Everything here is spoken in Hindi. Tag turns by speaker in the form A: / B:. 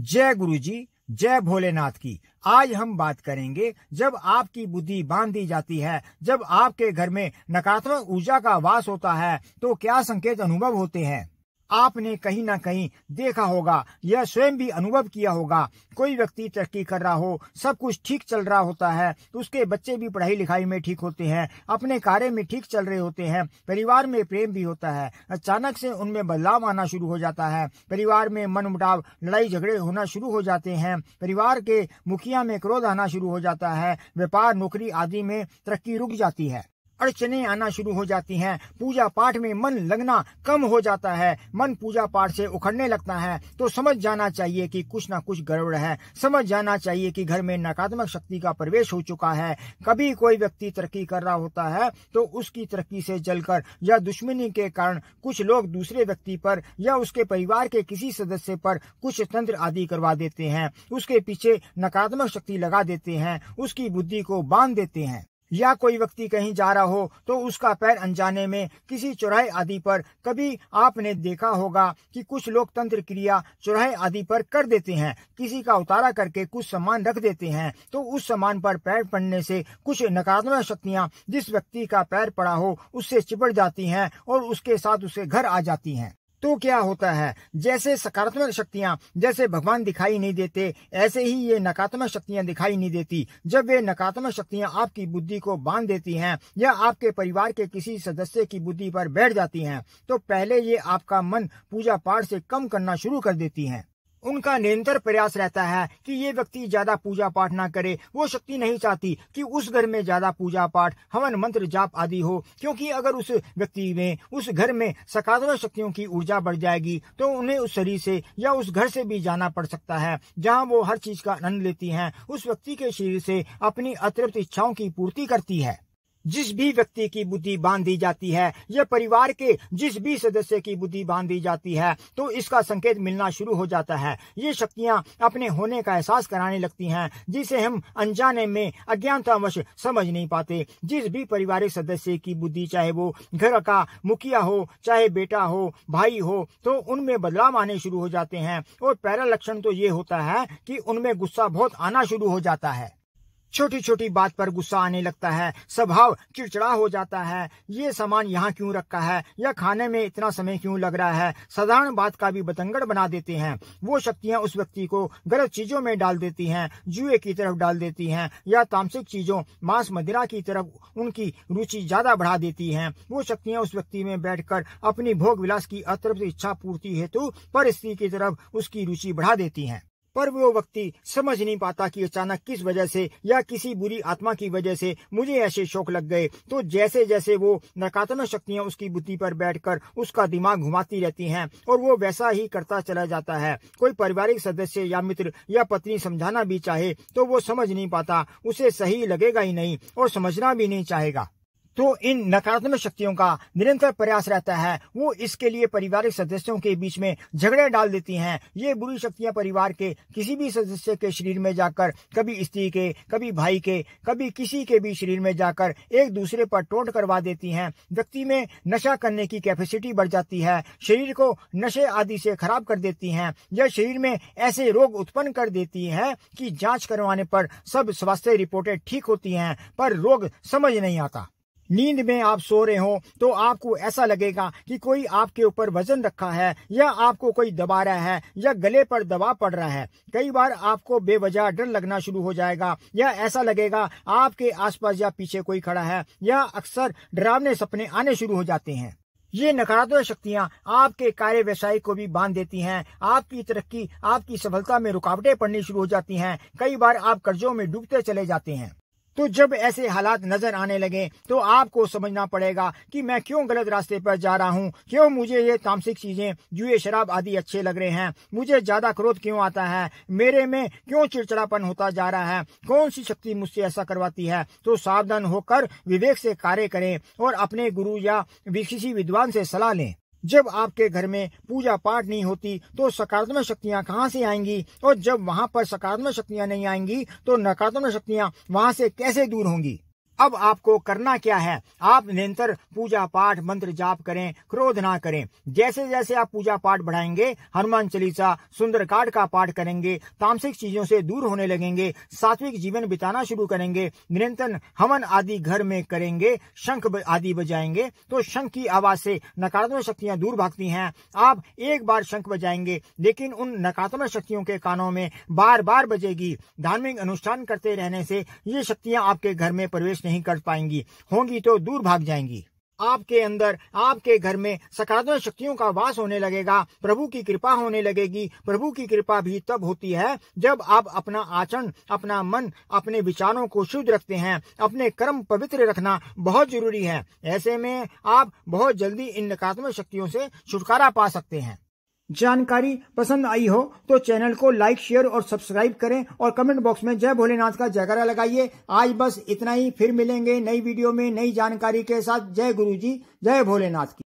A: जय गुरु जी जय भोलेनाथ की आज हम बात करेंगे जब आपकी बुद्धि बांध दी जाती है जब आपके घर में नकारात्मक ऊर्जा का वास होता है तो क्या संकेत अनुभव होते हैं आपने कहीं ना कहीं देखा होगा या स्वयं भी अनुभव किया होगा कोई व्यक्ति तरक्की कर रहा हो सब कुछ ठीक चल रहा होता है तो उसके बच्चे भी पढ़ाई लिखाई में ठीक होते हैं अपने कार्य में ठीक चल रहे होते हैं परिवार में प्रेम भी होता है अचानक से उनमें बदलाव आना शुरू हो जाता है परिवार में मन मुटाव लड़ाई झगड़े होना शुरू हो जाते हैं परिवार के मुखिया में क्रोध आना शुरू हो जाता है व्यापार नौकरी आदि में तरक्की रुक जाती है अड़चने आना शुरू हो जाती हैं पूजा पाठ में मन लगना कम हो जाता है मन पूजा पाठ से उखड़ने लगता है तो समझ जाना चाहिए कि कुछ ना कुछ गड़बड़ है समझ जाना चाहिए कि घर में नकारात्मक शक्ति का प्रवेश हो चुका है कभी कोई व्यक्ति तरक्की कर रहा होता है तो उसकी तरक्की से जलकर या दुश्मनी के कारण कुछ लोग दूसरे व्यक्ति पर या उसके परिवार के किसी सदस्य पर कुछ तंत्र आदि करवा देते हैं उसके पीछे नकारात्मक शक्ति लगा देते हैं उसकी बुद्धि को बांध देते हैं या कोई व्यक्ति कहीं जा रहा हो तो उसका पैर अनजाने में किसी चौराहे आदि पर कभी आपने देखा होगा कि कुछ लोग तंत्र क्रिया चौराहे आदि पर कर देते हैं किसी का उतारा करके कुछ सामान रख देते हैं तो उस सामान पर पैर पड़ने से कुछ नकारात्मक शक्तियां जिस व्यक्ति का पैर पड़ा हो उससे चिपट जाती हैं और उसके साथ उसे घर आ जाती हैं तो क्या होता है जैसे सकारात्मक शक्तियां जैसे भगवान दिखाई नहीं देते ऐसे ही ये नकारात्मक शक्तियां दिखाई नहीं देती जब ये नकारात्मक शक्तियां आपकी बुद्धि को बांध देती हैं या आपके परिवार के किसी सदस्य की बुद्धि पर बैठ जाती हैं तो पहले ये आपका मन पूजा पाठ से कम करना शुरू कर देती हैं उनका निरंतर प्रयास रहता है कि ये व्यक्ति ज्यादा पूजा पाठ ना करे वो शक्ति नहीं चाहती कि उस घर में ज्यादा पूजा पाठ हवन मंत्र जाप आदि हो क्योंकि अगर उस व्यक्ति में उस घर में सकारात्मक शक्तियों की ऊर्जा बढ़ जाएगी तो उन्हें उस शरीर से या उस घर से भी जाना पड़ सकता है जहाँ वो हर चीज का आनंद लेती है उस व्यक्ति के शरीर से अपनी अतृप्त इच्छाओं की पूर्ति करती है जिस भी व्यक्ति की बुद्धि बांध दी जाती है या परिवार के जिस भी सदस्य की बुद्धि बांध दी जाती है तो इसका संकेत मिलना शुरू हो जाता है ये शक्तियाँ अपने होने का एहसास कराने लगती हैं जिसे हम अनजाने में अज्ञानतावश समझ नहीं पाते जिस भी परिवारिक सदस्य की बुद्धि चाहे वो घर का मुखिया हो चाहे बेटा हो भाई हो तो उनमें बदलाव आने शुरू हो जाते हैं और पहला लक्षण तो ये होता है कि उनमें गुस्सा बहुत आना शुरू हो जाता है छोटी छोटी बात पर गुस्सा आने लगता है स्वभाव चिड़चिड़ा हो जाता है ये सामान यहाँ क्यों रखा है या खाने में इतना समय क्यों लग रहा है साधारण बात का भी बतंगड़ बना देते हैं वो शक्तियाँ उस व्यक्ति को गलत चीजों में डाल देती हैं जुए की तरफ डाल देती हैं या तामसिक चीजों मांस मदिरा की तरफ उनकी रुचि ज्यादा बढ़ा देती है वो शक्तियाँ उस व्यक्ति में बैठ अपनी भोग विलास की अतृप्त इच्छा पूर्ति हेतु पर स्त्री की तरफ उसकी रुचि बढ़ा देती है पर वो व्यक्ति समझ नहीं पाता कि अचानक किस वजह से या किसी बुरी आत्मा की वजह से मुझे ऐसे शौक लग गए तो जैसे जैसे वो नकारात्मक शक्तियां उसकी बुद्धि पर बैठकर उसका दिमाग घुमाती रहती हैं और वो वैसा ही करता चला जाता है कोई पारिवारिक सदस्य या मित्र या पत्नी समझाना भी चाहे तो वो समझ नहीं पाता उसे सही लगेगा ही नहीं और समझना भी नहीं चाहेगा तो इन नकारात्मक शक्तियों का निरंतर प्रयास रहता है वो इसके लिए पारिवारिक सदस्यों के बीच में झगड़े डाल देती हैं ये बुरी शक्तियां परिवार के किसी भी सदस्य के शरीर में जाकर कभी स्त्री के कभी भाई के कभी किसी के भी शरीर में जाकर एक दूसरे पर टोट करवा देती हैं व्यक्ति में नशा करने की कैपेसिटी बढ़ जाती है शरीर को नशे आदि से खराब कर देती है यह शरीर में ऐसे रोग उत्पन्न कर देती है की जाँच करवाने पर सब स्वास्थ्य रिपोर्टें ठीक होती है पर रोग समझ नहीं आता नींद में आप सो रहे हो तो आपको ऐसा लगेगा कि कोई आपके ऊपर वजन रखा है या आपको कोई दबा रहा है या गले पर दबाव पड़ रहा है कई बार आपको बेवजह डर लगना शुरू हो जाएगा या ऐसा लगेगा आपके आसपास या पीछे कोई खड़ा है या अक्सर डरावने सपने आने शुरू हो जाते हैं ये नकारात्मक शक्तियाँ आपके कार्य व्यवसाय को भी बांध देती हैं आपकी तरक्की आपकी सफलता में रुकावटें पड़नी शुरू हो जाती हैं कई बार आप कर्जों में डूबते चले जाते हैं तो जब ऐसे हालात नजर आने लगे तो आपको समझना पड़ेगा कि मैं क्यों गलत रास्ते पर जा रहा हूँ क्यों मुझे ये तामसिक चीजें जुए शराब आदि अच्छे लग रहे हैं मुझे ज्यादा क्रोध क्यों आता है मेरे में क्यों चिड़चिड़ापन होता जा रहा है कौन सी शक्ति मुझसे ऐसा करवाती है तो सावधान होकर विवेक से कार्य करें और अपने गुरु या किसी विद्वान से सलाह लें जब आपके घर में पूजा पाठ नहीं होती तो सकारात्मक शक्तियां कहाँ से आएंगी और जब वहां पर सकारात्मक शक्तियां नहीं आएंगी तो नकारात्मक शक्तियां वहां से कैसे दूर होंगी अब आपको करना क्या है आप निरंतर पूजा पाठ मंत्र जाप करें क्रोध ना करें जैसे जैसे आप पूजा पाठ बढ़ाएंगे हनुमान चालीसा काट का पाठ करेंगे तामसिक चीजों से दूर होने लगेंगे सात्विक जीवन बिताना शुरू करेंगे निरंतर हवन आदि घर में करेंगे शंख आदि बजाएंगे तो शंख की आवाज से नकारात्मक शक्तियां दूर भागती है आप एक बार शंख बजाएंगे लेकिन उन नकारात्मक शक्तियों के कानों में बार बार बजेगी धार्मिक अनुष्ठान करते रहने से ये शक्तियां आपके घर में प्रवेश नहीं कर पाएंगी होंगी तो दूर भाग जाएंगी आपके अंदर आपके घर में सकारात्मक शक्तियों का वास होने लगेगा प्रभु की कृपा होने लगेगी प्रभु की कृपा भी तब होती है जब आप अपना आचरण अपना मन अपने विचारों को शुद्ध रखते हैं अपने कर्म पवित्र रखना बहुत जरूरी है ऐसे में आप बहुत जल्दी इन नकारात्मक शक्तियों से छुटकारा पा सकते हैं जानकारी पसंद आई हो तो चैनल को लाइक शेयर और सब्सक्राइब करें और कमेंट बॉक्स में जय भोलेनाथ का जयकारा लगाइए आज बस इतना ही फिर मिलेंगे नई वीडियो में नई जानकारी के साथ जय गुरु जी जय भोलेनाथ की